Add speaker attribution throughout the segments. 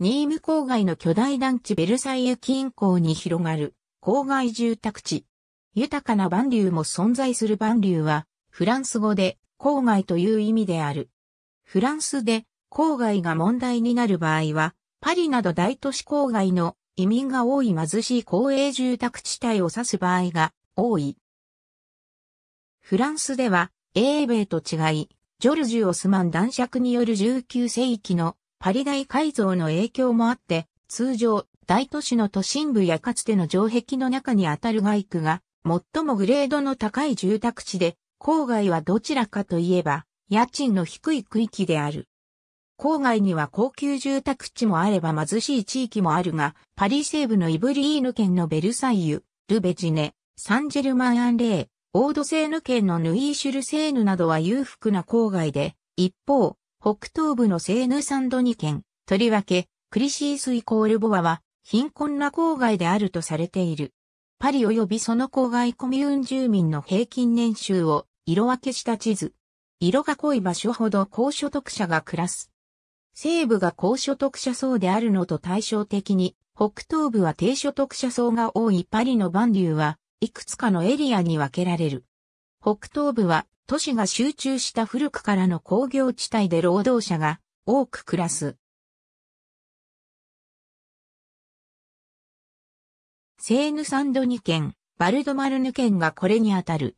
Speaker 1: ニーム郊外の巨大団地ベルサイユ近郊に広がる郊外住宅地。豊かな万流も存在する万流は、フランス語で郊外という意味である。フランスで郊外が問題になる場合は、パリなど大都市郊外の移民が多い貧しい公営住宅地帯を指す場合が多い。フランスでは、英米と違い、ジョルジュ・オスマン男爵による19世紀のパリ大改造の影響もあって、通常、大都市の都心部やかつての城壁の中にあたる街区が、最もグレードの高い住宅地で、郊外はどちらかといえば、家賃の低い区域である。郊外には高級住宅地もあれば貧しい地域もあるが、パリ西部のイブリーヌ県のベルサイユ、ルベジネ、サンジェルマン・アンレー、オードセーヌ県のヌイーシュルセーヌなどは裕福な郊外で、一方、北東部のセーヌサンドニ県、とりわけ、クリシースイコールボアは、貧困な郊外であるとされている。パリ及びその郊外コミューン住民の平均年収を色分けした地図。色が濃い場所ほど高所得者が暮らす。西部が高所得者層であるのと対照的に、北東部は低所得者層が多いパリのバンリューは、いくつかのエリアに分けられる。北東部は都市が集中した古くからの工業地帯で労働者が多く暮らす。セーヌサンドニ県、バルドマルヌ県がこれにあたる。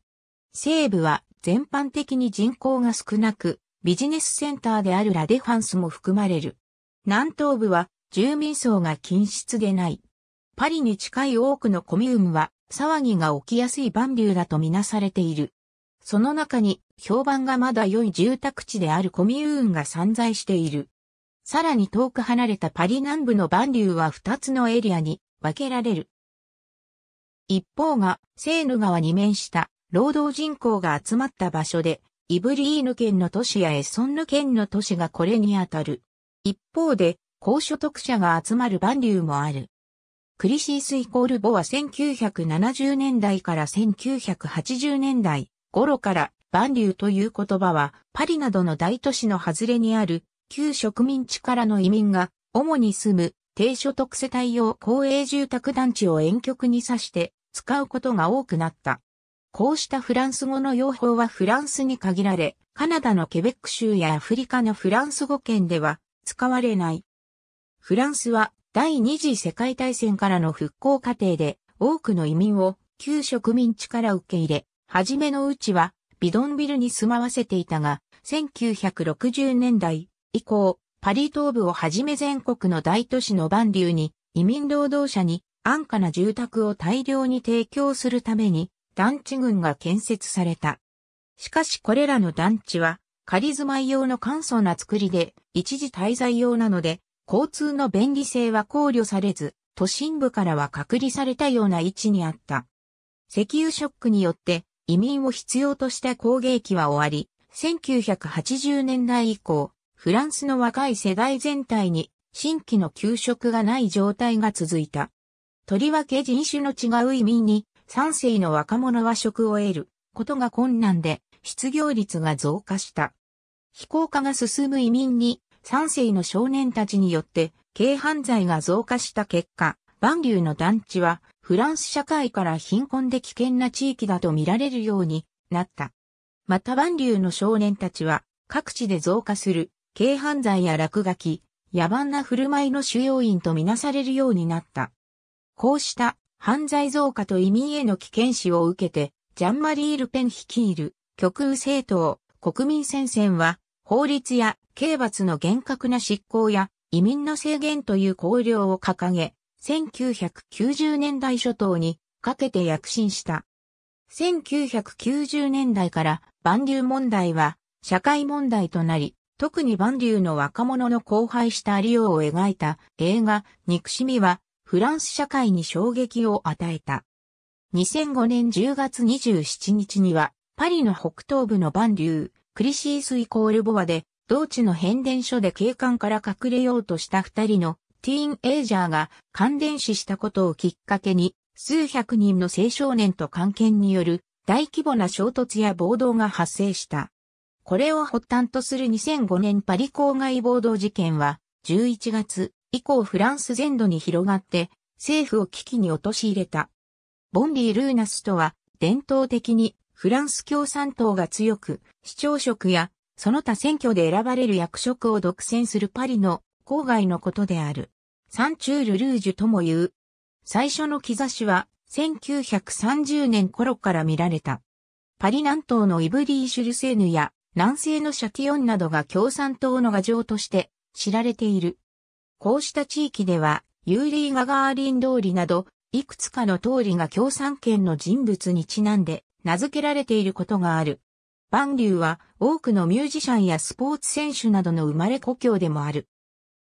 Speaker 1: 西部は全般的に人口が少なく、ビジネスセンターであるラデファンスも含まれる。南東部は住民層が均質でない。パリに近い多くのコミュームは騒ぎが起きやすいバンューだとみなされている。その中に評判がまだ良い住宅地であるコミューンが散在している。さらに遠く離れたパリ南部のバンリューは2つのエリアに分けられる。一方がセーヌ川に面した労働人口が集まった場所で、イブリーヌ県の都市やエソンヌ県の都市がこれにあたる。一方で、高所得者が集まるバンリューもある。クリシースイコールボは1970年代から1980年代、頃から、万流という言葉は、パリなどの大都市の外れにある、旧植民地からの移民が、主に住む、低所得世帯用公営住宅団地を遠曲に指して、使うことが多くなった。こうしたフランス語の用法はフランスに限られ、カナダのケベック州やアフリカのフランス語圏では、使われない。フランスは、第二次世界大戦からの復興過程で、多くの移民を旧植民地から受け入れ、はじめのうちは、ビドンビルに住まわせていたが、1960年代以降、パリ東部をはじめ全国の大都市のバンリューに、移民労働者に安価な住宅を大量に提供するために、団地群が建設された。しかしこれらの団地は、仮住まい用の簡素な作りで、一時滞在用なので、交通の便利性は考慮されず、都心部からは隔離されたような位置にあった。石油ショックによって移民を必要とした工芸期は終わり、1980年代以降、フランスの若い世代全体に新規の給食がない状態が続いた。とりわけ人種の違う移民に3世の若者は職を得ることが困難で失業率が増加した。非行化が進む移民に3世の少年たちによって軽犯罪が増加した結果、万流の団地はフランス社会から貧困で危険な地域だと見られるようになった。また万流の少年たちは各地で増加する軽犯罪や落書き、野蛮な振る舞いの主要因とみなされるようになった。こうした犯罪増加と移民への危険視を受けて、ジャンマリー・ルペン率いる極右政党国民戦線は法律や刑罰の厳格な執行や移民の制限という綱領を掲げ、1990年代初頭にかけて躍進した。1990年代から万流問題は社会問題となり、特に万流の若者の荒廃したありようを描いた映画憎しみはフランス社会に衝撃を与えた。2005年10月27日にはパリの北東部の万流、クリシースイコールボアで同地の変電所で警官から隠れようとした二人のティーンエイジャーが感電死したことをきっかけに、数百人の青少年と関係による大規模な衝突や暴動が発生した。これを発端とする2005年パリ郊外暴動事件は、11月以降フランス全土に広がって、政府を危機に陥れた。ボンディ・ルーナスとは、伝統的にフランス共産党が強く、市長職やその他選挙で選ばれる役職を独占するパリの郊外のことである。サンチュール・ルージュとも言う。最初の兆しは1930年頃から見られた。パリ南東のイブリー・シュルセーヌや南西のシャティオンなどが共産党の牙城として知られている。こうした地域ではユーリー・ガガーリン通りなどいくつかの通りが共産圏の人物にちなんで名付けられていることがある。バンリューは多くのミュージシャンやスポーツ選手などの生まれ故郷でもある。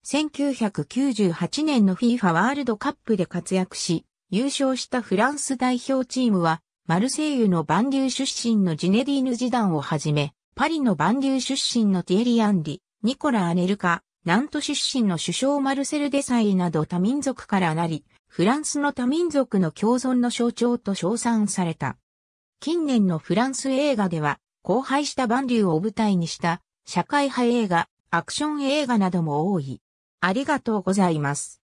Speaker 1: 1998年の FIFA ワールドカップで活躍し、優勝したフランス代表チームは、マルセイユのバンリュー出身のジネディーヌ・ジダンをはじめ、パリのバンリュー出身のティエリ・アンリ、ニコラ・アネルカ、ナント出身の首相マルセル・デサイなど多民族からなり、フランスの多民族の共存の象徴と称賛された。近年のフランス映画では、荒廃したバンリューを舞台にした、社会派映画、アクション映画なども多い。ありがとうございます。